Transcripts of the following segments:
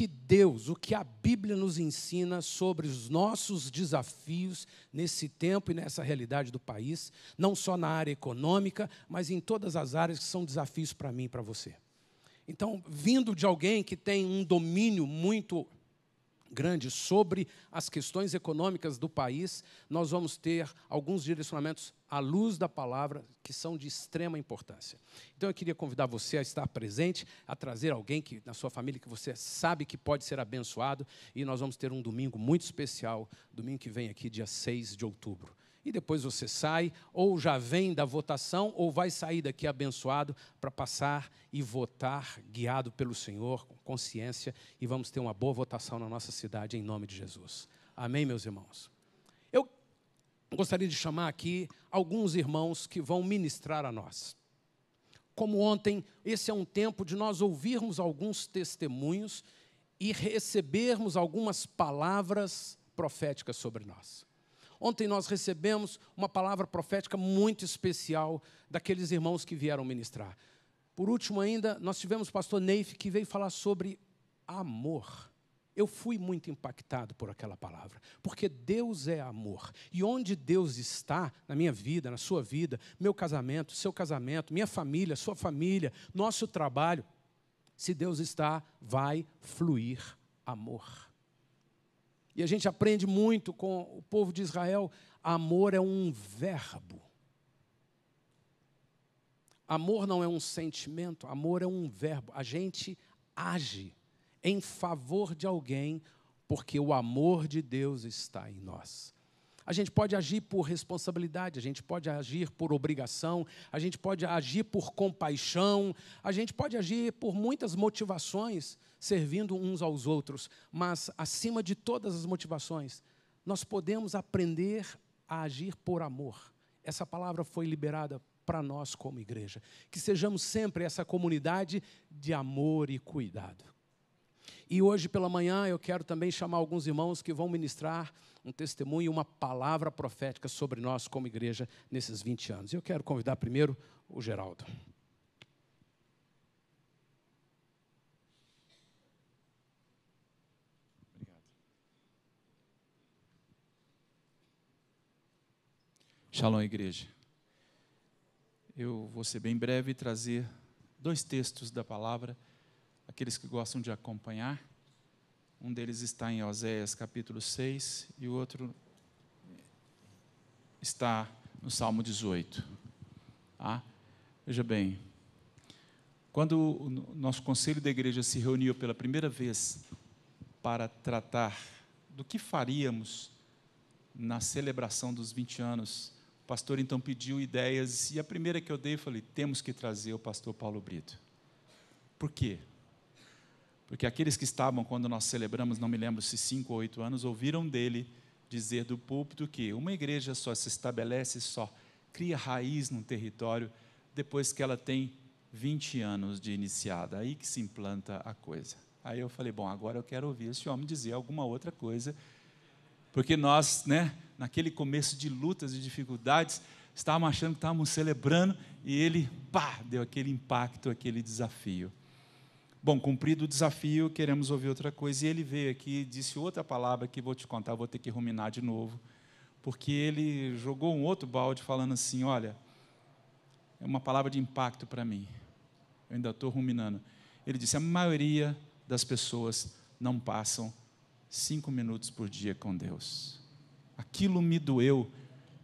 que Deus, o que a Bíblia nos ensina sobre os nossos desafios nesse tempo e nessa realidade do país, não só na área econômica, mas em todas as áreas que são desafios para mim e para você. Então, vindo de alguém que tem um domínio muito grande sobre as questões econômicas do país, nós vamos ter alguns direcionamentos à luz da palavra que são de extrema importância. Então eu queria convidar você a estar presente, a trazer alguém que na sua família que você sabe que pode ser abençoado e nós vamos ter um domingo muito especial, domingo que vem aqui dia 6 de outubro e depois você sai, ou já vem da votação, ou vai sair daqui abençoado para passar e votar guiado pelo Senhor, com consciência, e vamos ter uma boa votação na nossa cidade, em nome de Jesus. Amém, meus irmãos? Eu gostaria de chamar aqui alguns irmãos que vão ministrar a nós. Como ontem, esse é um tempo de nós ouvirmos alguns testemunhos e recebermos algumas palavras proféticas sobre nós. Ontem nós recebemos uma palavra profética muito especial daqueles irmãos que vieram ministrar. Por último, ainda, nós tivemos o pastor Neif que veio falar sobre amor. Eu fui muito impactado por aquela palavra, porque Deus é amor. E onde Deus está, na minha vida, na sua vida, meu casamento, seu casamento, minha família, sua família, nosso trabalho, se Deus está, vai fluir amor. E a gente aprende muito com o povo de Israel. Amor é um verbo. Amor não é um sentimento, amor é um verbo. A gente age em favor de alguém porque o amor de Deus está em nós. A gente pode agir por responsabilidade, a gente pode agir por obrigação, a gente pode agir por compaixão, a gente pode agir por muitas motivações, servindo uns aos outros, mas acima de todas as motivações, nós podemos aprender a agir por amor. Essa palavra foi liberada para nós como igreja. Que sejamos sempre essa comunidade de amor e cuidado. E hoje pela manhã eu quero também chamar alguns irmãos que vão ministrar um testemunho e uma palavra profética sobre nós como igreja nesses 20 anos. Eu quero convidar primeiro o Geraldo. Shalom, igreja. Eu vou ser bem breve e trazer dois textos da palavra, aqueles que gostam de acompanhar. Um deles está em Oséias capítulo 6 e o outro está no Salmo 18. Ah, tá? Veja bem, quando o nosso conselho da igreja se reuniu pela primeira vez para tratar do que faríamos na celebração dos 20 anos pastor então pediu ideias, e a primeira que eu dei, falei: temos que trazer o pastor Paulo Brito. Por quê? Porque aqueles que estavam quando nós celebramos, não me lembro se cinco ou oito anos, ouviram dele dizer do púlpito que uma igreja só se estabelece, só cria raiz num território depois que ela tem 20 anos de iniciada, aí que se implanta a coisa. Aí eu falei, bom, agora eu quero ouvir esse homem dizer alguma outra coisa porque nós, né, naquele começo de lutas e dificuldades, estávamos achando que estávamos celebrando e ele, pá, deu aquele impacto, aquele desafio. Bom, cumprido o desafio, queremos ouvir outra coisa. E ele veio aqui e disse outra palavra que vou te contar, vou ter que ruminar de novo. Porque ele jogou um outro balde falando assim: olha, é uma palavra de impacto para mim. Eu ainda estou ruminando. Ele disse: a maioria das pessoas não passam cinco minutos por dia com Deus. Aquilo me doeu.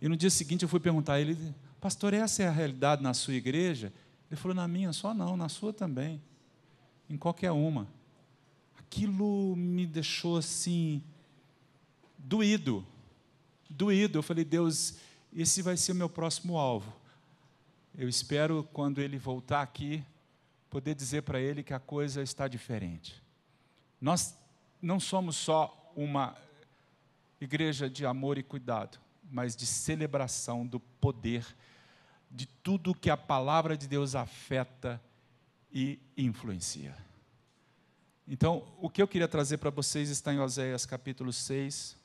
E no dia seguinte eu fui perguntar a ele, pastor, essa é a realidade na sua igreja? Ele falou, na minha só não, na sua também. Em qualquer uma. Aquilo me deixou assim, doído. Doído. Eu falei, Deus, esse vai ser o meu próximo alvo. Eu espero, quando ele voltar aqui, poder dizer para ele que a coisa está diferente. Nós não somos só uma igreja de amor e cuidado, mas de celebração do poder de tudo que a palavra de Deus afeta e influencia. Então, o que eu queria trazer para vocês está em Oséias capítulo 6,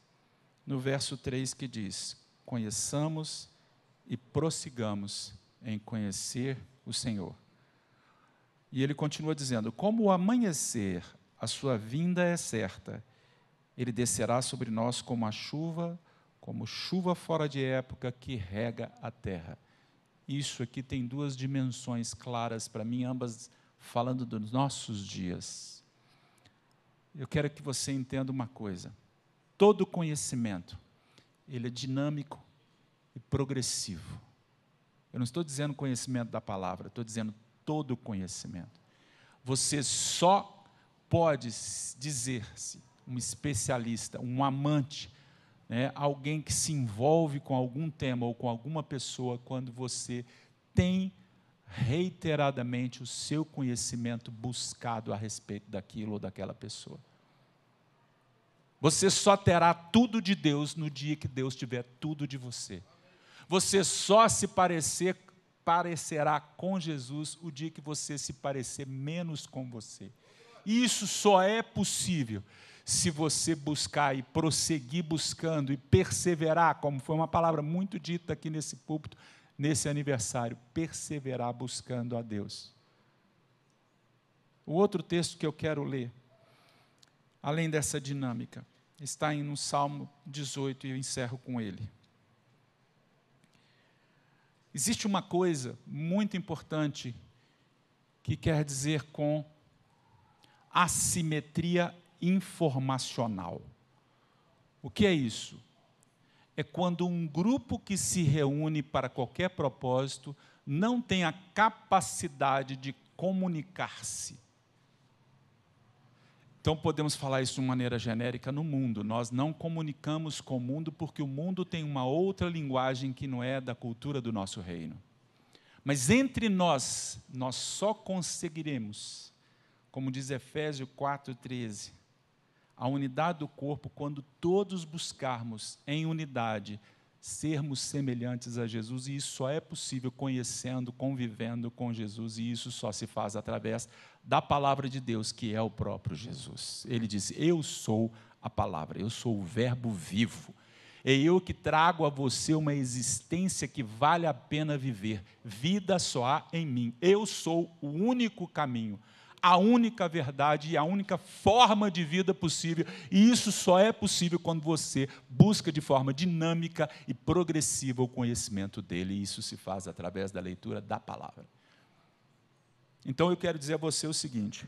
no verso 3, que diz: Conheçamos e prossigamos em conhecer o Senhor. E ele continua dizendo: Como o amanhecer a sua vinda é certa. Ele descerá sobre nós como a chuva, como chuva fora de época que rega a terra. Isso aqui tem duas dimensões claras para mim, ambas falando dos nossos dias. Eu quero que você entenda uma coisa. Todo conhecimento, ele é dinâmico e progressivo. Eu não estou dizendo conhecimento da palavra, estou dizendo todo conhecimento. Você só pode dizer-se um especialista, um amante, né, alguém que se envolve com algum tema ou com alguma pessoa quando você tem reiteradamente o seu conhecimento buscado a respeito daquilo ou daquela pessoa. Você só terá tudo de Deus no dia que Deus tiver tudo de você. Você só se parecer parecerá com Jesus o dia que você se parecer menos com você. Isso só é possível se você buscar e prosseguir buscando e perseverar, como foi uma palavra muito dita aqui nesse púlpito, nesse aniversário, perseverar buscando a Deus. O outro texto que eu quero ler, além dessa dinâmica, está em no Salmo 18 e eu encerro com ele. Existe uma coisa muito importante que quer dizer com assimetria informacional. O que é isso? É quando um grupo que se reúne para qualquer propósito não tem a capacidade de comunicar-se. Então podemos falar isso de maneira genérica no mundo. Nós não comunicamos com o mundo porque o mundo tem uma outra linguagem que não é da cultura do nosso reino. Mas entre nós, nós só conseguiremos como diz Efésio 4,13, a unidade do corpo, quando todos buscarmos em unidade sermos semelhantes a Jesus, e isso só é possível conhecendo, convivendo com Jesus, e isso só se faz através da palavra de Deus, que é o próprio Jesus. Ele diz: Eu sou a palavra, eu sou o Verbo vivo. É eu que trago a você uma existência que vale a pena viver. Vida só há em mim. Eu sou o único caminho a única verdade e a única forma de vida possível. E isso só é possível quando você busca de forma dinâmica e progressiva o conhecimento dele. E isso se faz através da leitura da palavra. Então eu quero dizer a você o seguinte: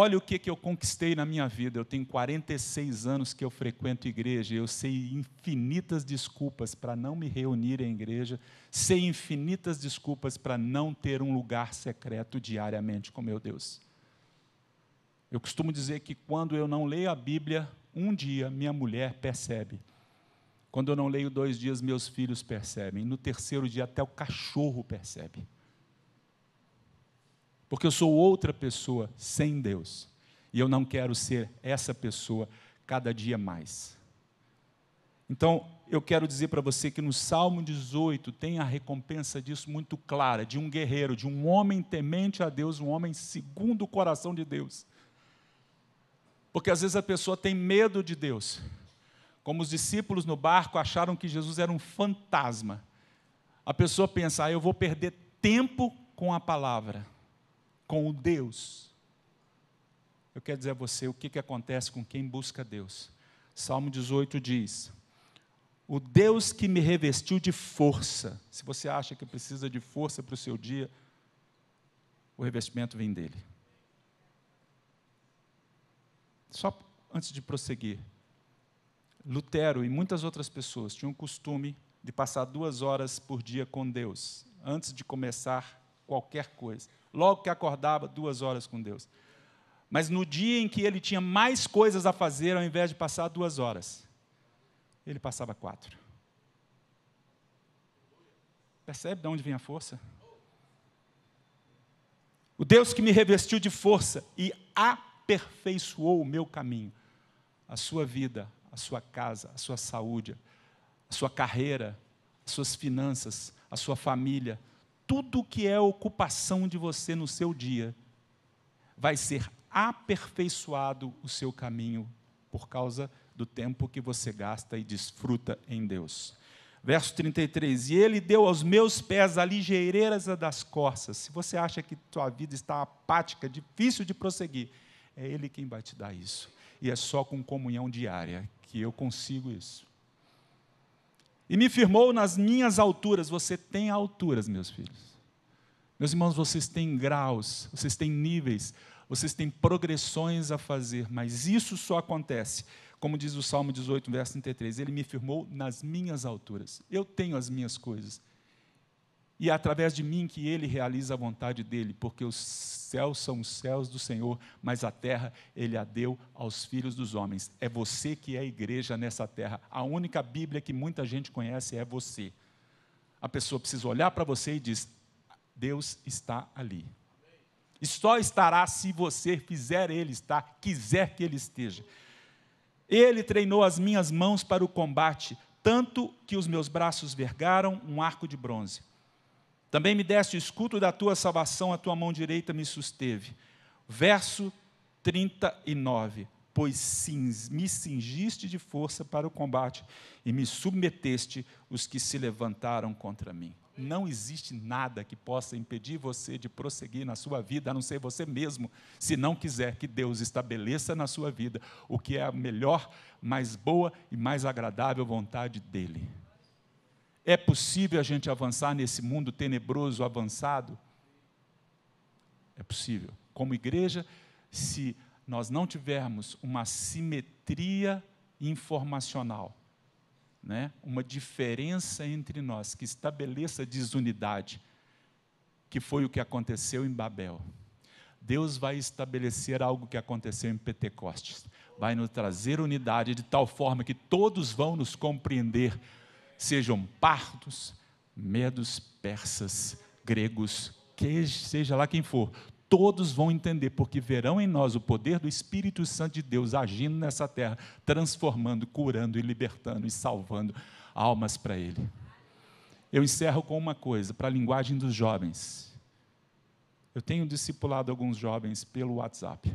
Olha o que, que eu conquistei na minha vida. Eu tenho 46 anos que eu frequento igreja. Eu sei infinitas desculpas para não me reunir em igreja. Sei infinitas desculpas para não ter um lugar secreto diariamente com meu Deus. Eu costumo dizer que quando eu não leio a Bíblia, um dia minha mulher percebe. Quando eu não leio dois dias, meus filhos percebem. No terceiro dia, até o cachorro percebe porque eu sou outra pessoa sem Deus. E eu não quero ser essa pessoa cada dia mais. Então, eu quero dizer para você que no Salmo 18 tem a recompensa disso muito clara, de um guerreiro, de um homem temente a Deus, um homem segundo o coração de Deus. Porque às vezes a pessoa tem medo de Deus. Como os discípulos no barco acharam que Jesus era um fantasma. A pessoa pensa, ah, eu vou perder tempo com a palavra com o Deus. Eu quero dizer a você o que, que acontece com quem busca Deus. Salmo 18 diz: O Deus que me revestiu de força. Se você acha que precisa de força para o seu dia, o revestimento vem dele. Só antes de prosseguir, Lutero e muitas outras pessoas tinham o costume de passar duas horas por dia com Deus, antes de começar qualquer coisa. Logo que acordava, duas horas com Deus. Mas no dia em que ele tinha mais coisas a fazer, ao invés de passar duas horas, ele passava quatro. Percebe de onde vem a força? O Deus que me revestiu de força e aperfeiçoou o meu caminho, a sua vida, a sua casa, a sua saúde, a sua carreira, as suas finanças, a sua família, tudo que é ocupação de você no seu dia, vai ser aperfeiçoado o seu caminho por causa do tempo que você gasta e desfruta em Deus. Verso 33: E ele deu aos meus pés a ligeireza das corças. Se você acha que sua vida está apática, difícil de prosseguir, é ele quem vai te dar isso. E é só com comunhão diária que eu consigo isso e me firmou nas minhas alturas. Você tem alturas, meus filhos. Meus irmãos, vocês têm graus, vocês têm níveis, vocês têm progressões a fazer, mas isso só acontece, como diz o Salmo 18, verso 33, ele me firmou nas minhas alturas. Eu tenho as minhas coisas, e é através de mim que ele realiza a vontade dele, porque os céus são os céus do Senhor, mas a terra ele a deu aos filhos dos homens. É você que é a igreja nessa terra. A única Bíblia que muita gente conhece é você. A pessoa precisa olhar para você e diz: Deus está ali. E só estará se você fizer ele estar, quiser que ele esteja. Ele treinou as minhas mãos para o combate, tanto que os meus braços vergaram um arco de bronze. Também me deste o escudo da tua salvação, a tua mão direita me susteve. Verso 39. Pois me cingiste de força para o combate e me submeteste os que se levantaram contra mim. Não existe nada que possa impedir você de prosseguir na sua vida, a não ser você mesmo, se não quiser que Deus estabeleça na sua vida o que é a melhor, mais boa e mais agradável vontade dEle. É possível a gente avançar nesse mundo tenebroso, avançado? É possível. Como igreja, se nós não tivermos uma simetria informacional, né? uma diferença entre nós que estabeleça desunidade, que foi o que aconteceu em Babel. Deus vai estabelecer algo que aconteceu em Pentecostes. Vai nos trazer unidade de tal forma que todos vão nos compreender sejam pardos, medos, persas, gregos, que seja lá quem for, todos vão entender, porque verão em nós o poder do Espírito Santo de Deus agindo nessa terra, transformando, curando e libertando e salvando almas para Ele. Eu encerro com uma coisa, para a linguagem dos jovens. Eu tenho discipulado alguns jovens pelo WhatsApp.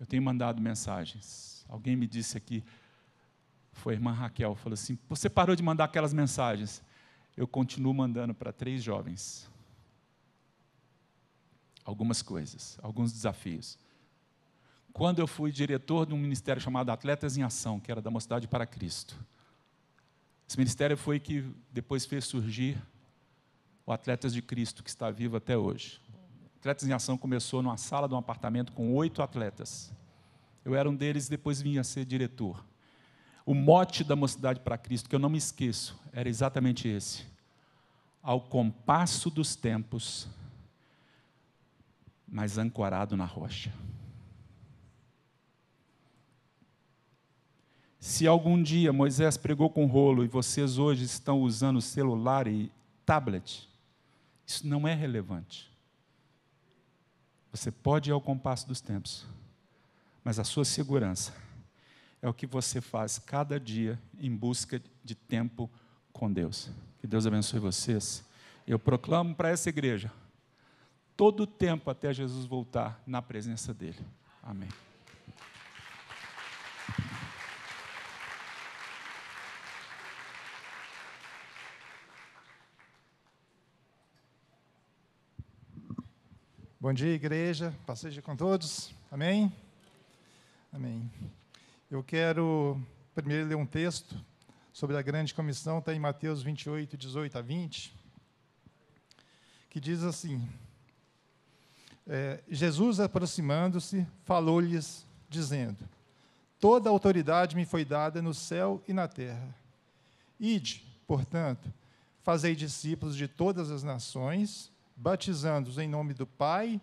Eu tenho mandado mensagens. Alguém me disse aqui, foi a irmã Raquel, falou assim: Você parou de mandar aquelas mensagens. Eu continuo mandando para três jovens. Algumas coisas, alguns desafios. Quando eu fui diretor de um ministério chamado Atletas em Ação, que era da Mocidade para Cristo, esse ministério foi que depois fez surgir o Atletas de Cristo, que está vivo até hoje. Atletas em Ação começou numa sala de um apartamento com oito atletas. Eu era um deles e depois vinha a ser diretor. O mote da mocidade para Cristo, que eu não me esqueço, era exatamente esse. Ao compasso dos tempos, mas ancorado na rocha. Se algum dia Moisés pregou com rolo e vocês hoje estão usando celular e tablet, isso não é relevante. Você pode ir ao compasso dos tempos, mas a sua segurança é o que você faz cada dia em busca de tempo com Deus. Que Deus abençoe vocês. Eu proclamo para essa igreja todo o tempo até Jesus voltar na presença dele. Amém. Bom dia, igreja. Passeja com todos. Amém? Amém. Eu quero primeiro ler um texto sobre a grande comissão, está em Mateus 28, 18 a 20, que diz assim: é, Jesus, aproximando-se, falou-lhes, dizendo: Toda autoridade me foi dada no céu e na terra. Ide, portanto, fazei discípulos de todas as nações, batizando-os em nome do Pai,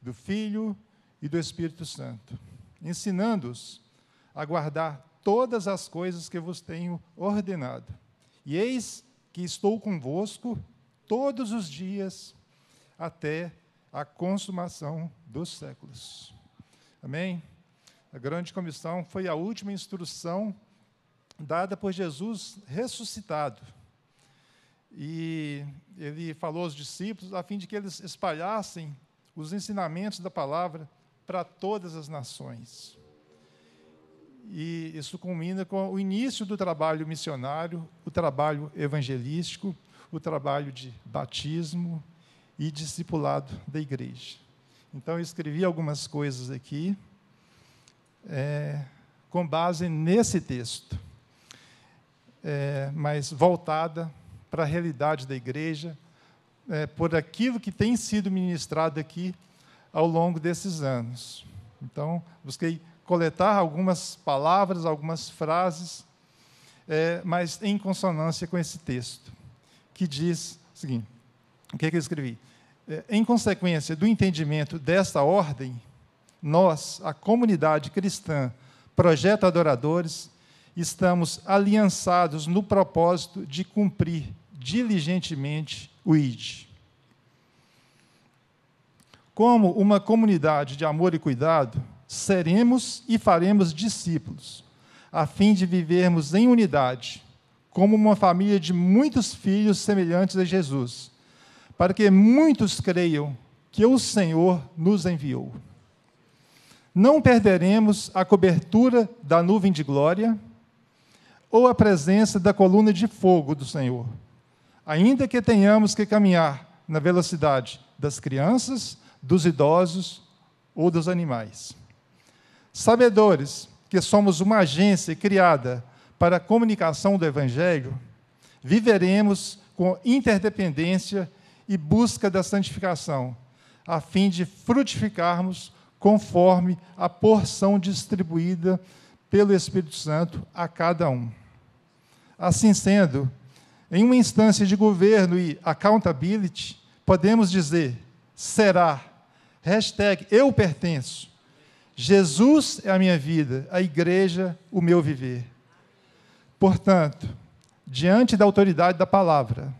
do Filho e do Espírito Santo, ensinando-os a guardar todas as coisas que vos tenho ordenado. E eis que estou convosco todos os dias até a consumação dos séculos. Amém? A grande comissão foi a última instrução dada por Jesus ressuscitado. E ele falou aos discípulos a fim de que eles espalhassem os ensinamentos da palavra para todas as nações e isso culmina com o início do trabalho missionário, o trabalho evangelístico, o trabalho de batismo e discipulado da igreja. Então, eu escrevi algumas coisas aqui é, com base nesse texto, é, mas voltada para a realidade da igreja, é, por aquilo que tem sido ministrado aqui ao longo desses anos. Então, busquei coletar algumas palavras, algumas frases, é, mas em consonância com esse texto, que diz o seguinte: o que, é que eu escrevi? É, em consequência do entendimento desta ordem, nós, a comunidade cristã, projeto adoradores, estamos aliançados no propósito de cumprir diligentemente o ID. Como uma comunidade de amor e cuidado, seremos e faremos discípulos, a fim de vivermos em unidade, como uma família de muitos filhos semelhantes a Jesus, para que muitos creiam que o Senhor nos enviou. Não perderemos a cobertura da nuvem de glória ou a presença da coluna de fogo do Senhor, ainda que tenhamos que caminhar na velocidade das crianças, dos idosos ou dos animais. Sabedores que somos uma agência criada para a comunicação do Evangelho, viveremos com interdependência e busca da santificação, a fim de frutificarmos conforme a porção distribuída pelo Espírito Santo a cada um. Assim sendo, em uma instância de governo e accountability, podemos dizer: será, hashtag eu pertenço, Jesus é a minha vida, a igreja, o meu viver. Portanto, diante da autoridade da palavra,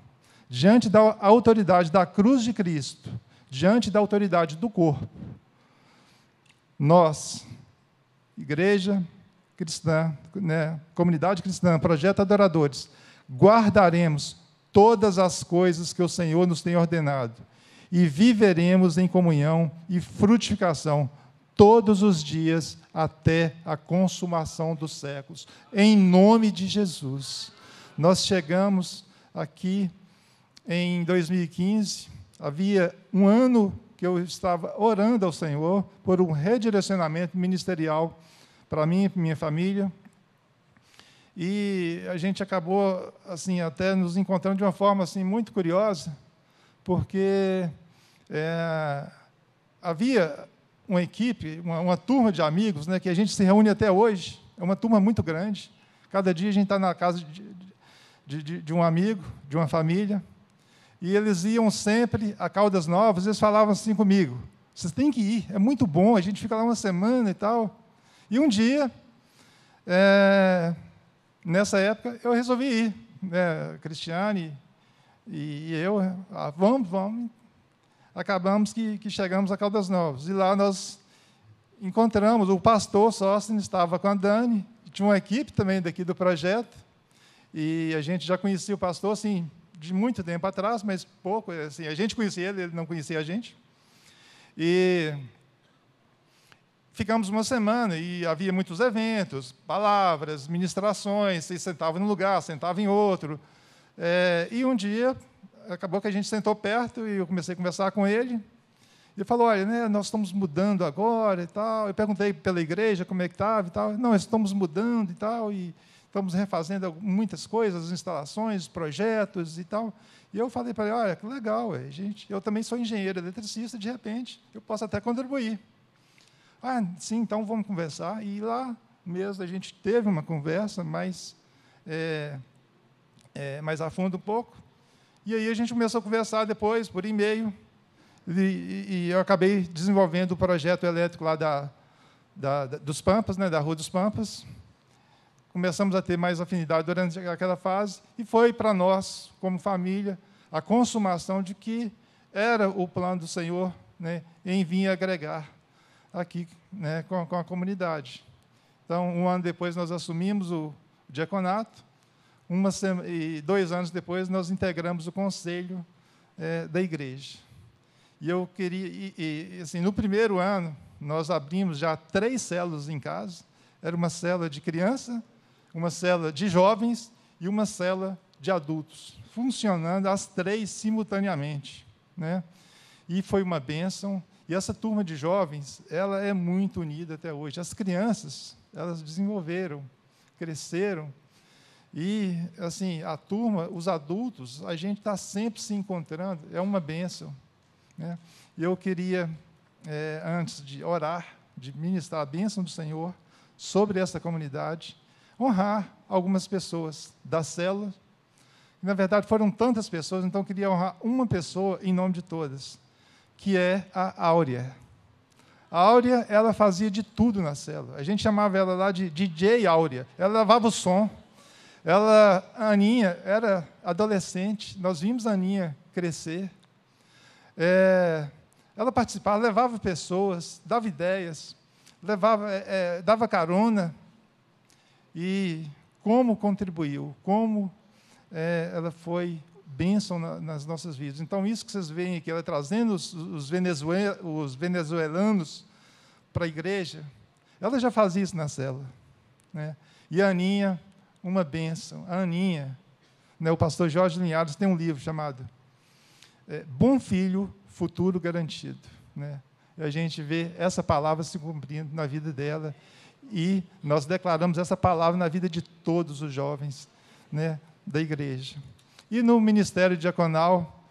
diante da autoridade da cruz de Cristo, diante da autoridade do corpo, nós, igreja cristã, né, comunidade cristã, projeto adoradores, guardaremos todas as coisas que o Senhor nos tem ordenado e viveremos em comunhão e frutificação todos os dias até a consumação dos séculos. Em nome de Jesus. Nós chegamos aqui em 2015, havia um ano que eu estava orando ao Senhor por um redirecionamento ministerial para mim e para minha família. E a gente acabou assim até nos encontrando de uma forma assim muito curiosa, porque é, havia uma equipe, uma, uma turma de amigos, né, que a gente se reúne até hoje. É uma turma muito grande. Cada dia a gente está na casa de, de, de, um amigo, de uma família. E eles iam sempre a Caldas Novas, eles falavam assim comigo: vocês têm que ir, é muito bom, a gente fica lá uma semana e tal. E um dia, é, nessa época, eu resolvi ir. Né, Cristiane e eu, ah, vamos, vamos acabamos que, que chegamos a Caldas Novas. E lá nós encontramos, o pastor Sócrates estava com a Dani, tinha uma equipe também daqui do projeto, e a gente já conhecia o pastor, assim, de muito tempo atrás, mas pouco, assim, a gente conhecia ele, ele não conhecia a gente. E ficamos uma semana e havia muitos eventos, palavras, ministrações, vocês sentavam num lugar, sentavam em outro. É, e um dia acabou que a gente sentou perto e eu comecei a conversar com ele. Ele falou, olha, né, nós estamos mudando agora e tal. Eu perguntei pela igreja como é que estava e tal. Não, estamos mudando e tal, e estamos refazendo muitas coisas, as instalações, projetos e tal. E eu falei para ele, olha, que legal, gente, eu também sou engenheiro eletricista, de repente eu posso até contribuir. Ah, sim, então vamos conversar. E lá mesmo a gente teve uma conversa mais, é, eh, é, eh, mais a fundo um pouco. E aí a gente começou a conversar depois, por e-mail, e, e, eu acabei desenvolvendo o projeto elétrico lá da, da, da, dos Pampas, né, da Rua dos Pampas. Começamos a ter mais afinidade durante aquela fase, e foi para nós, como família, a consumação de que era o plano do Senhor né, em vir agregar aqui né, com, com a comunidade. Então, um ano depois, nós assumimos o diaconato, uma, e dois anos depois, nós integramos o conselho é, da igreja. E eu queria, e, e, assim, no primeiro ano, nós abrimos já três células em casa. Era uma célula de criança, uma célula de jovens e uma célula de adultos, funcionando as três simultaneamente, né? E foi uma bênção. E essa turma de jovens, ela é muito unida até hoje. As crianças, elas desenvolveram, cresceram e, assim, a turma, os adultos, a gente está sempre se encontrando, é uma bênção. Né? Eu queria, é, antes de orar, de ministrar a bênção do Senhor sobre essa comunidade, honrar algumas pessoas da célula. Na verdade, foram tantas pessoas, então eu queria honrar uma pessoa em nome de todas, que é a Áurea. A Áurea, ela fazia de tudo na célula. A gente chamava ela lá de DJ Áurea. Ela lavava o som ela, a Aninha era adolescente, nós vimos a Aninha crescer. É, ela participava, levava pessoas, dava ideias, levava, é, é, dava carona. E como contribuiu, como é, ela foi bênção na, nas nossas vidas. Então, isso que vocês veem aqui, ela trazendo os, os, venezuel, os venezuelanos para a igreja, ela já fazia isso na cela. Né? E a Aninha uma bênção. A Aninha, né, o pastor Jorge Linhares tem um livro chamado é, Bom Filho, Futuro Garantido. Né? E a gente vê essa palavra se cumprindo na vida dela e nós declaramos essa palavra na vida de todos os jovens né, da igreja. E no ministério diaconal,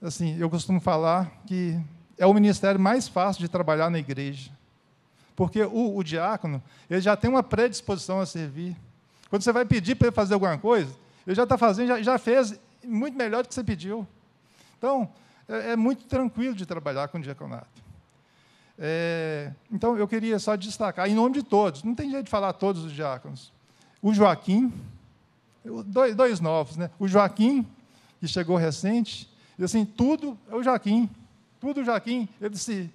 assim, eu costumo falar que é o ministério mais fácil de trabalhar na igreja, porque o, o diácono ele já tem uma predisposição a servir quando você vai pedir para ele fazer alguma coisa, ele já está fazendo, já, já, fez muito melhor do que você pediu. Então, é, é muito tranquilo de trabalhar com o diaconato. É, então, eu queria só destacar, em nome de todos, não tem jeito de falar todos os diáconos. O Joaquim, dois, dois novos, né? O Joaquim, que chegou recente, e assim, tudo é o Joaquim, tudo o Joaquim, ele disse,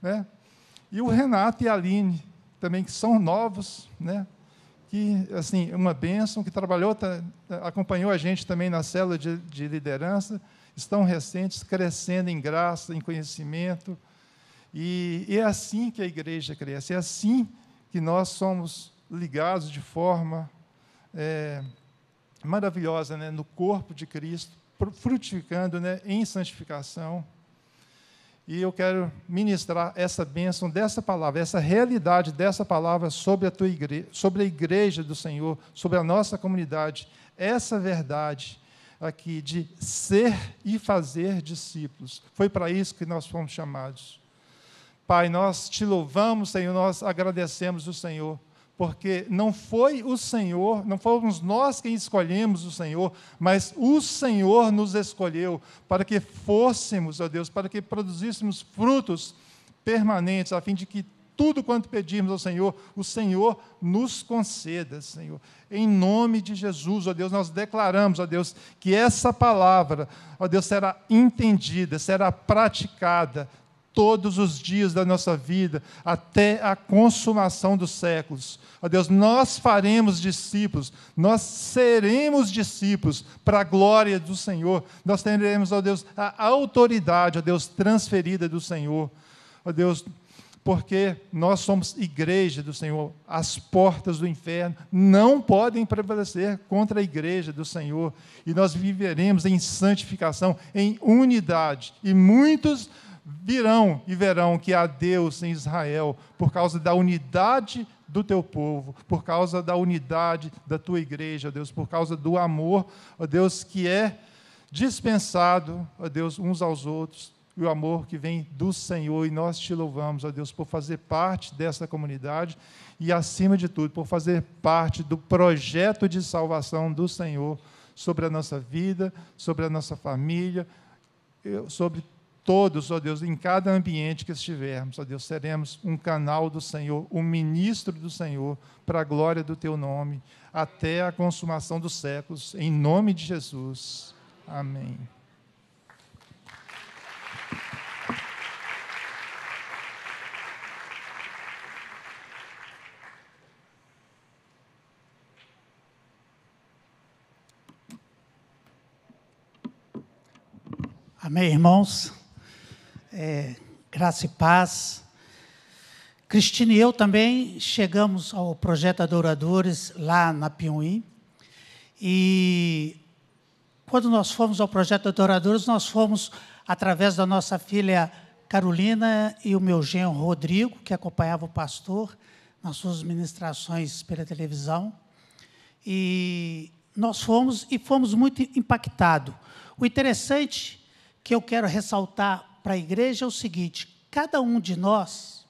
né? E o Renato e a Aline, também, que são novos, né? aqui, assim, uma bênção, que trabalhou, tá, tá, acompanhou a gente também na célula de, de liderança, estão recentes, crescendo em graça, em conhecimento. E, e é assim que a igreja cresce, é assim que nós somos ligados de forma é, maravilhosa né, no corpo de Cristo, frutificando né, em santificação. E eu quero ministrar essa bênção dessa palavra, essa realidade dessa palavra sobre a, tua igreja, sobre a igreja do Senhor, sobre a nossa comunidade. Essa verdade aqui de ser e fazer discípulos. Foi para isso que nós fomos chamados. Pai, nós te louvamos, Senhor, nós agradecemos o Senhor porque não foi o Senhor, não fomos nós quem escolhemos o Senhor, mas o Senhor nos escolheu para que fôssemos, ó Deus, para que produzíssemos frutos permanentes, a fim de que tudo quanto pedirmos ao Senhor, o Senhor nos conceda, Senhor. Em nome de Jesus, ó Deus, nós declaramos, ó Deus, que essa palavra, ó Deus, será entendida, será praticada, todos os dias da nossa vida, até a consumação dos séculos. Ó Deus, nós faremos discípulos, nós seremos discípulos para a glória do Senhor. Nós teremos, ó Deus, a autoridade, ó Deus, transferida do Senhor. Ó Deus, porque nós somos igreja do Senhor, as portas do inferno não podem prevalecer contra a igreja do Senhor, e nós viveremos em santificação, em unidade, e muitos virão e verão que há Deus em Israel, por causa da unidade do teu povo, por causa da unidade da tua igreja, Deus, por causa do amor, ó Deus, que é dispensado, ó Deus, uns aos outros, e o amor que vem do Senhor, e nós te louvamos, ó Deus, por fazer parte dessa comunidade e, acima de tudo, por fazer parte do projeto de salvação do Senhor sobre a nossa vida, sobre a nossa família, sobre todos, ó Deus, em cada ambiente que estivermos, ó Deus, seremos um canal do Senhor, um ministro do Senhor, para a glória do teu nome, até a consumação dos séculos, em nome de Jesus. Amém. Amém, irmãos? é, graça e paz. Cristina e eu também chegamos ao Projeto Adoradores lá na Piuí. E quando nós fomos ao Projeto Adoradores, nós fomos através da nossa filha Carolina e o meu genro Rodrigo, que acompanhava o pastor nas suas ministrações pela televisão. E nós fomos e fomos muito impactados. O interessante que eu quero ressaltar para a igreja é o seguinte: cada um de nós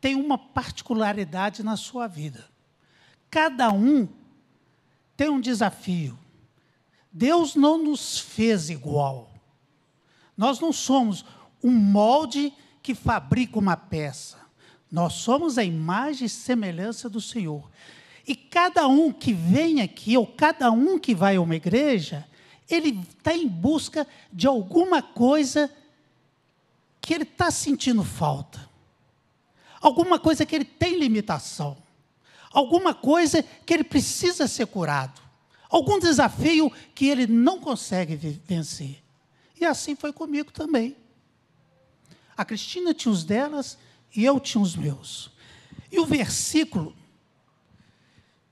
tem uma particularidade na sua vida. Cada um tem um desafio. Deus não nos fez igual. Nós não somos um molde que fabrica uma peça. Nós somos a imagem e semelhança do Senhor. E cada um que vem aqui, ou cada um que vai a uma igreja, ele está em busca de alguma coisa que ele está sentindo falta, alguma coisa que ele tem limitação, alguma coisa que ele precisa ser curado, algum desafio que ele não consegue vencer. E assim foi comigo também. A Cristina tinha os delas e eu tinha os meus. E o versículo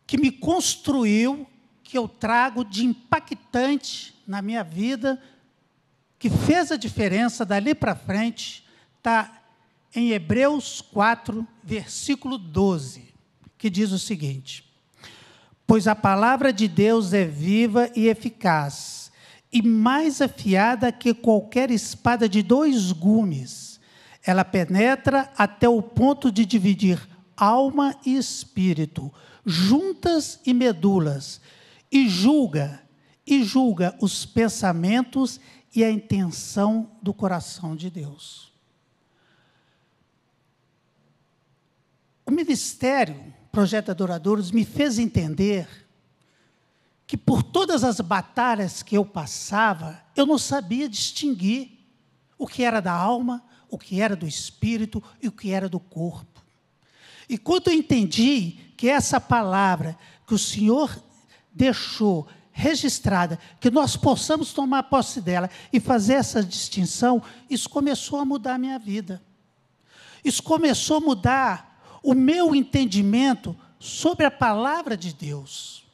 que me construiu, que eu trago de impactante na minha vida, que fez a diferença dali para frente está em Hebreus 4, versículo 12, que diz o seguinte: Pois a palavra de Deus é viva e eficaz, e mais afiada que qualquer espada de dois gumes. Ela penetra até o ponto de dividir alma e espírito, juntas e medulas, e julga, e julga os pensamentos e a intenção do coração de Deus. O ministério Projeto Adoradores me fez entender que por todas as batalhas que eu passava, eu não sabia distinguir o que era da alma, o que era do espírito e o que era do corpo. E quando eu entendi que essa palavra que o Senhor deixou registrada, que nós possamos tomar posse dela e fazer essa distinção, isso começou a mudar a minha vida. Isso começou a mudar o meu entendimento sobre a palavra de Deus,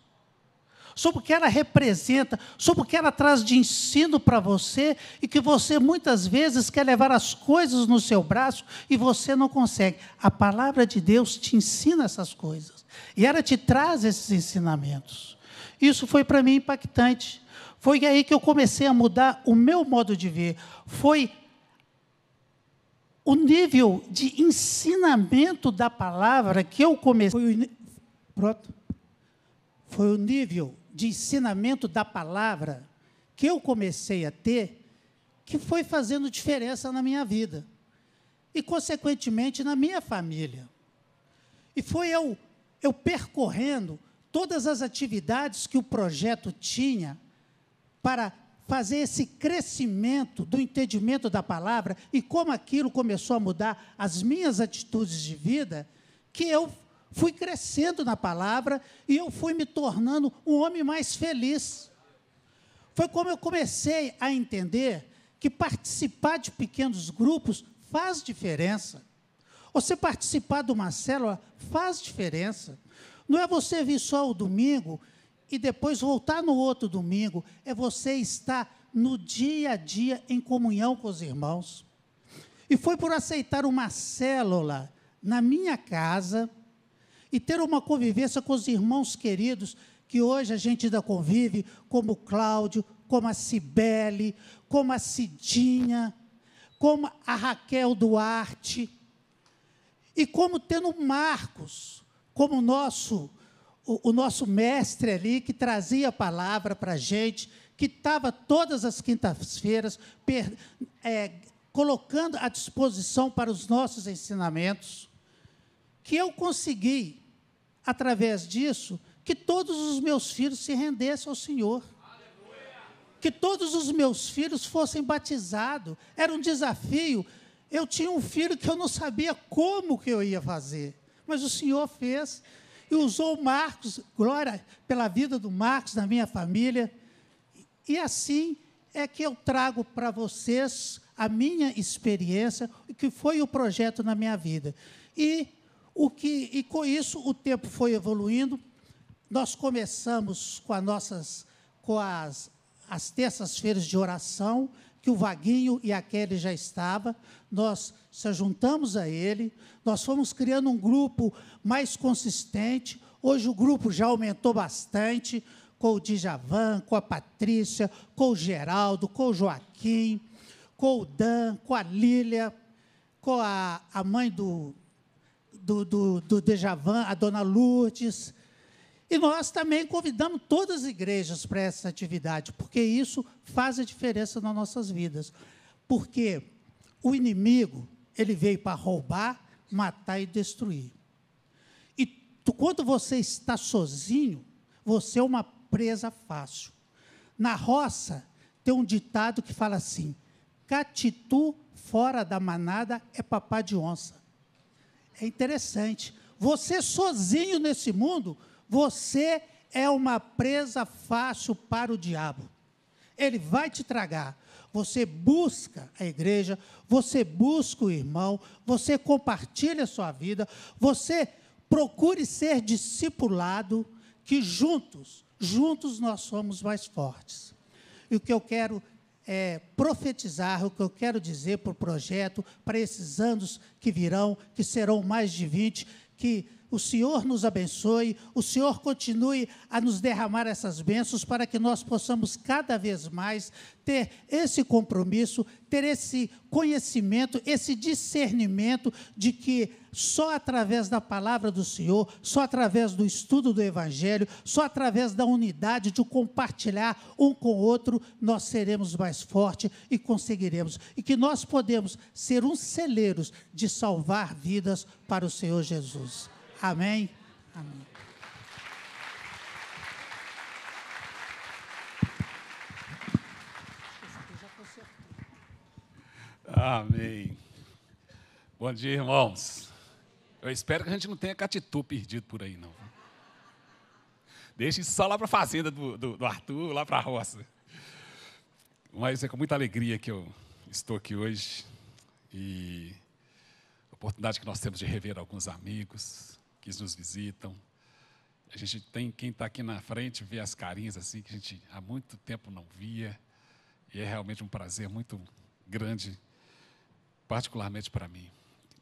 sobre o que ela representa, sobre o que ela traz de ensino para você e que você muitas vezes quer levar as coisas no seu braço e você não consegue. A palavra de Deus te ensina essas coisas e ela te traz esses ensinamentos. Isso foi para mim impactante. Foi aí que eu comecei a mudar o meu modo de ver. Foi o nível de ensinamento da palavra que eu comecei. Foi o, pronto. Foi o nível de ensinamento da palavra que eu comecei a ter que foi fazendo diferença na minha vida e, consequentemente, na minha família. E foi eu, eu percorrendo todas as atividades que o projeto tinha para fazer esse crescimento do entendimento da palavra e como aquilo começou a mudar as minhas atitudes de vida, que eu fui crescendo na palavra e eu fui me tornando um homem mais feliz. Foi como eu comecei a entender que participar de pequenos grupos faz diferença. Você participar de uma célula faz diferença. Não é você vir só o domingo e depois voltar no outro domingo, é você estar no dia a dia em comunhão com os irmãos. E foi por aceitar uma célula na minha casa e ter uma convivência com os irmãos queridos que hoje a gente ainda convive, como Cláudio, como a Cibele, como a Cidinha, como a Raquel Duarte, e como tendo Marcos, como o nosso, o, o nosso mestre ali, que trazia a palavra para a gente, que estava todas as quintas-feiras é, colocando à disposição para os nossos ensinamentos, que eu consegui, através disso, que todos os meus filhos se rendessem ao Senhor. Que todos os meus filhos fossem batizados. Era um desafio. Eu tinha um filho que eu não sabia como que eu ia fazer mas o Senhor fez. E usou Marcos, glória pela vida do Marcos na minha família. E assim é que eu trago para vocês a minha experiência, que foi o projeto na minha vida. E o que e com isso o tempo foi evoluindo. Nós começamos com nossas com as, as terças-feiras de oração, que o Vaguinho e a Kelly já estava, nós se juntamos a ele, nós fomos criando um grupo mais consistente. Hoje o grupo já aumentou bastante, com o Djavan, com a Patrícia, com o Geraldo, com o Joaquim, com o Dan, com a Lília, com a, a mãe do, do, do, do Dejavan, a dona Lourdes, e nós também convidamos todas as igrejas para essa atividade, porque isso faz a diferença nas nossas vidas. Porque o inimigo, ele veio para roubar, matar e destruir. E tu, quando você está sozinho, você é uma presa fácil. Na roça, tem um ditado que fala assim: Catitu fora da manada é papá de onça. É interessante. Você sozinho nesse mundo, você é uma presa fácil para o diabo. Ele vai te tragar. Você busca a igreja, você busca o irmão, você compartilha a sua vida, você procure ser discipulado, que juntos, juntos nós somos mais fortes. E o que eu quero é, profetizar, o que eu quero dizer para o projeto, para esses anos que virão, que serão mais de 20, que o Senhor nos abençoe, o Senhor continue a nos derramar essas bênçãos para que nós possamos cada vez mais ter esse compromisso, ter esse conhecimento, esse discernimento de que só através da palavra do Senhor, só através do estudo do Evangelho, só através da unidade de compartilhar um com o outro, nós seremos mais fortes e conseguiremos. E que nós podemos ser uns celeiros de salvar vidas para o Senhor Jesus. Amém? Amém. Amém. Bom dia, irmãos. Eu espero que a gente não tenha catitu perdido por aí, não. Deixe isso só lá para a fazenda do, do, do, Arthur, lá para a roça. Mas é com muita alegria que eu estou aqui hoje e a oportunidade que nós temos de rever alguns amigos, que nos visitam. A gente tem quem está aqui na frente, vê as carinhas assim que a gente há muito tempo não via. E é realmente um prazer muito grande, particularmente para mim.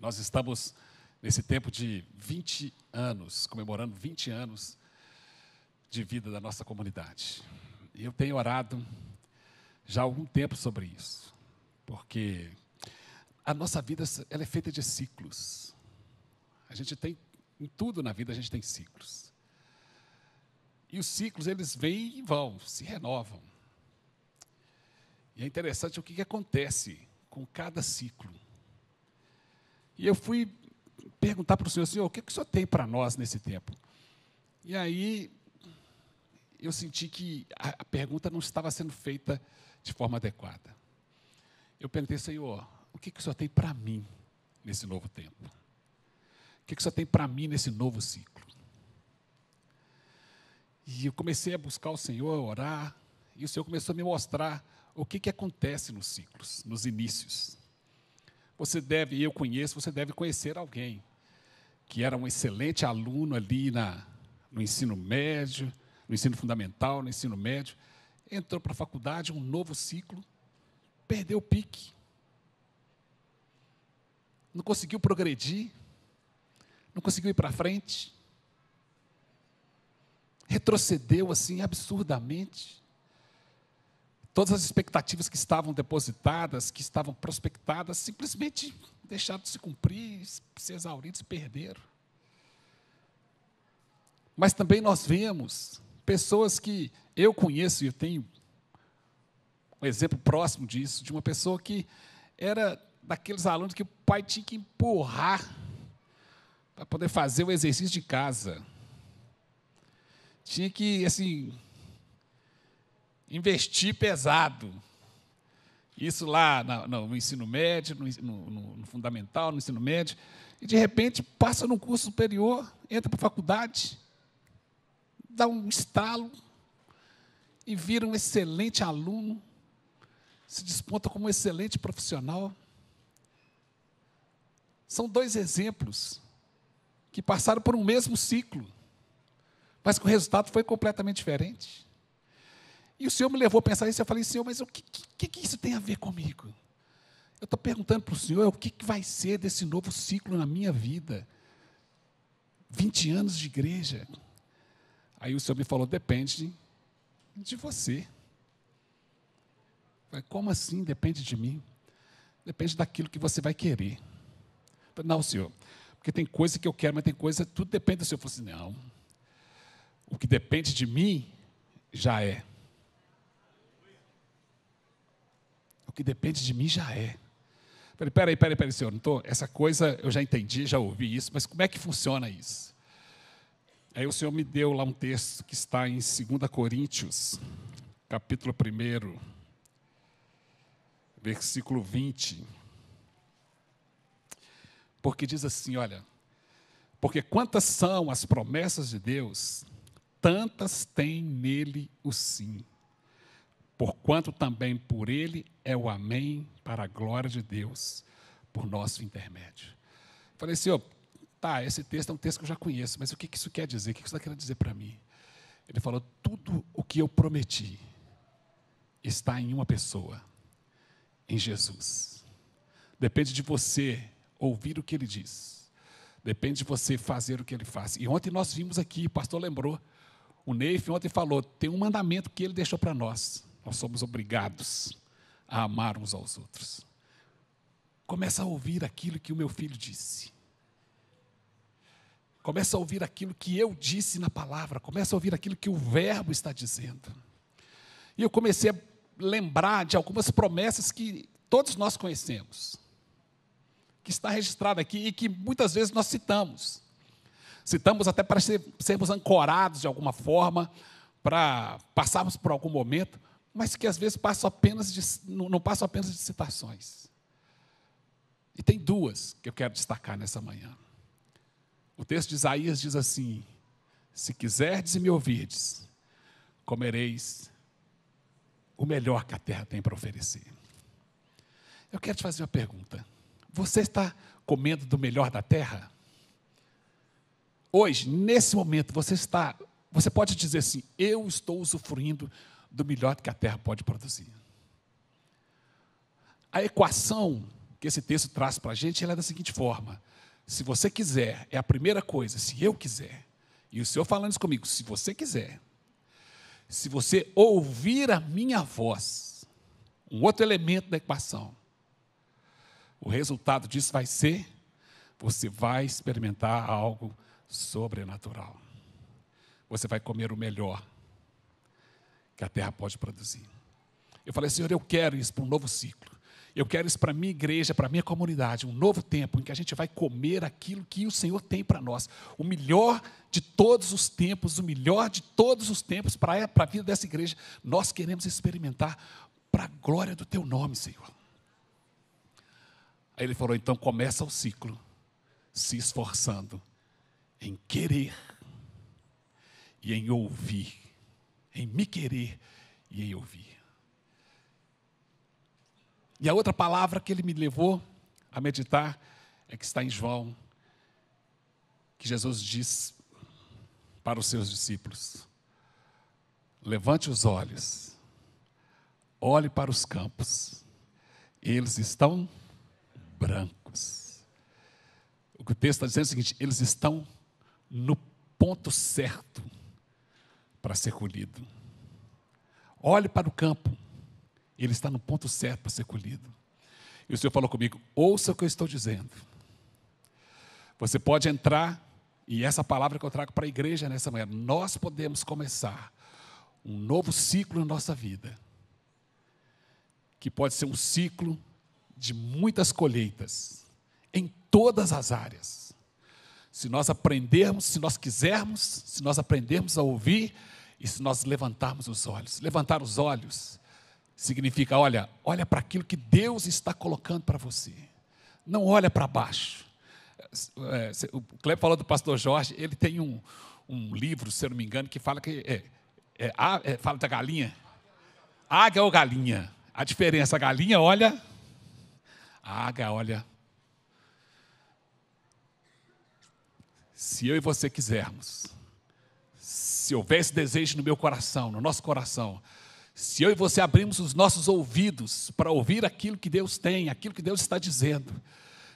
Nós estamos nesse tempo de 20 anos, comemorando 20 anos de vida da nossa comunidade. E eu tenho orado já há algum tempo sobre isso, porque a nossa vida ela é feita de ciclos. A gente tem em tudo na vida a gente tem ciclos. E os ciclos, eles vêm e vão, se renovam. E é interessante o que, que acontece com cada ciclo. E eu fui perguntar para o senhor, senhor, o que, que o senhor tem para nós nesse tempo? E aí eu senti que a pergunta não estava sendo feita de forma adequada. Eu perguntei, Senhor, o que, que o Senhor tem para mim nesse novo tempo? O que, que o Senhor tem para mim nesse novo ciclo? E eu comecei a buscar o Senhor, a orar, e o Senhor começou a me mostrar o que, que acontece nos ciclos, nos inícios. Você deve, e eu conheço, você deve conhecer alguém que era um excelente aluno ali na, no ensino médio, no ensino fundamental, no ensino médio, entrou para a faculdade, um novo ciclo, perdeu o pique, não conseguiu progredir, não conseguiu ir para frente, retrocedeu assim absurdamente. Todas as expectativas que estavam depositadas, que estavam prospectadas, simplesmente deixaram de se cumprir, se exauriram, se perderam. Mas também nós vemos pessoas que eu conheço e eu tenho um exemplo próximo disso, de uma pessoa que era daqueles alunos que o pai tinha que empurrar para poder fazer o exercício de casa. Tinha que, assim, investir pesado. Isso lá no, no ensino médio, no, no, no, fundamental, no ensino médio. E, de repente, passa no curso superior, entra para a faculdade, dá um estalo e vira um excelente aluno, se desponta como um excelente profissional. São dois exemplos que passaram por um mesmo ciclo, mas que o resultado foi completamente diferente. E o Senhor me levou a pensar isso. Eu falei, Senhor, mas o que, que, que isso tem a ver comigo? Eu estou perguntando para o Senhor o que, que vai ser desse novo ciclo na minha vida. 20 anos de igreja. Aí o Senhor me falou: depende de você. Falei, Como assim depende de mim? Depende daquilo que você vai querer. Falei, não, Senhor, porque tem coisa que eu quero, mas tem coisa, tudo depende do Senhor. Eu falei assim, não. O que depende de mim já é. O que depende de mim já é. falei, peraí, peraí, peraí, senhor, não estou? Essa coisa eu já entendi, já ouvi isso, mas como é que funciona isso? Aí o senhor me deu lá um texto que está em 2 Coríntios, capítulo 1, versículo 20 porque diz assim: olha, porque quantas são as promessas de Deus, tantas tem nele o sim, porquanto também por ele é o amém para a glória de Deus, por nosso intermédio. Falei assim, ó, tá, esse texto é um texto que eu já conheço, mas o que, isso quer dizer? O que isso está querendo dizer para mim? Ele falou: tudo o que eu prometi está em uma pessoa, em Jesus. Depende de você ouvir o que ele diz. Depende de você fazer o que ele faz. E ontem nós vimos aqui, o pastor lembrou, o Neif ontem falou, tem um mandamento que ele deixou para nós. Nós somos obrigados a amar uns aos outros. Começa a ouvir aquilo que o meu filho disse. Começa a ouvir aquilo que eu disse na palavra, começa a ouvir aquilo que o verbo está dizendo. E eu comecei a lembrar de algumas promessas que todos nós conhecemos que está registrado aqui e que muitas vezes nós citamos. Citamos até para ser, sermos ancorados de alguma forma, para passarmos por algum momento, mas que às vezes passa apenas de, não, não passa apenas de citações. E tem duas que eu quero destacar nessa manhã. O texto de Isaías diz assim: Se quiserdes e me ouvirdes, comereis o melhor que a terra tem para oferecer. Eu quero te fazer uma pergunta. Você está comendo do melhor da terra? Hoje, nesse momento, você está, você pode dizer assim: eu estou usufruindo do melhor que a terra pode produzir. A equação que esse texto traz para a gente é da seguinte forma: se você quiser, é a primeira coisa, se eu quiser, e o Senhor falando isso comigo, se você quiser, se você ouvir a minha voz, um outro elemento da equação, o resultado disso vai ser: você vai experimentar algo sobrenatural. Você vai comer o melhor que a terra pode produzir. Eu falei, Senhor, eu quero isso para um novo ciclo. Eu quero isso para a minha igreja, para a minha comunidade, um novo tempo em que a gente vai comer aquilo que o Senhor tem para nós. O melhor de todos os tempos, o melhor de todos os tempos para a vida dessa igreja. Nós queremos experimentar para a glória do Teu nome, Senhor. Aí ele falou: então começa o ciclo, se esforçando em querer e em ouvir, em me querer e em ouvir. E a outra palavra que ele me levou a meditar é que está em João, que Jesus diz para os seus discípulos: Levante os olhos, olhe para os campos, eles estão brancos. O que o texto está dizendo é o seguinte: eles estão no ponto certo para ser colhido. Olhe para o campo, ele está no ponto certo para ser colhido. E o Senhor falou comigo: ouça o que eu estou dizendo. Você pode entrar, e essa palavra que eu trago para a igreja nessa manhã, nós podemos começar um novo ciclo na nossa vida, que pode ser um ciclo de muitas colheitas, em todas as áreas. Se nós aprendermos, se nós quisermos, se nós aprendermos a ouvir e se nós levantarmos os olhos. Levantar os olhos significa, olha, olha para aquilo que Deus está colocando para você. Não olha para baixo. É, o Cleber falou do pastor Jorge, ele tem um, um livro, se eu não me engano, que fala que é, é, é, fala da galinha. Águia ou galinha? A diferença, a galinha olha a olha. Se eu e você quisermos, se houver esse desejo no meu coração, no nosso coração, se eu e você abrirmos os nossos ouvidos para ouvir aquilo que Deus tem, aquilo que Deus está dizendo,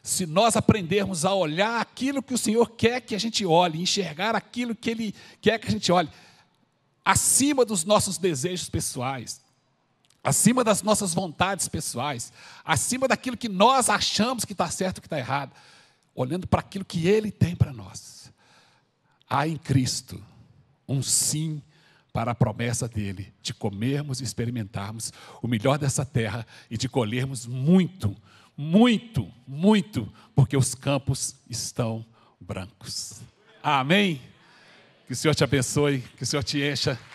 se nós aprendermos a olhar aquilo que o Senhor quer que a gente olhe, enxergar aquilo que Ele quer que a gente olhe, acima dos nossos desejos pessoais, acima das nossas vontades pessoais, acima daquilo que nós achamos que está certo e que está errado, olhando para aquilo que Ele tem para nós. Há em Cristo um sim para a promessa dele de comermos e experimentarmos o melhor dessa terra e de colhermos muito, muito, muito, porque os campos estão brancos. Amém? Que o Senhor te abençoe, que o Senhor te encha.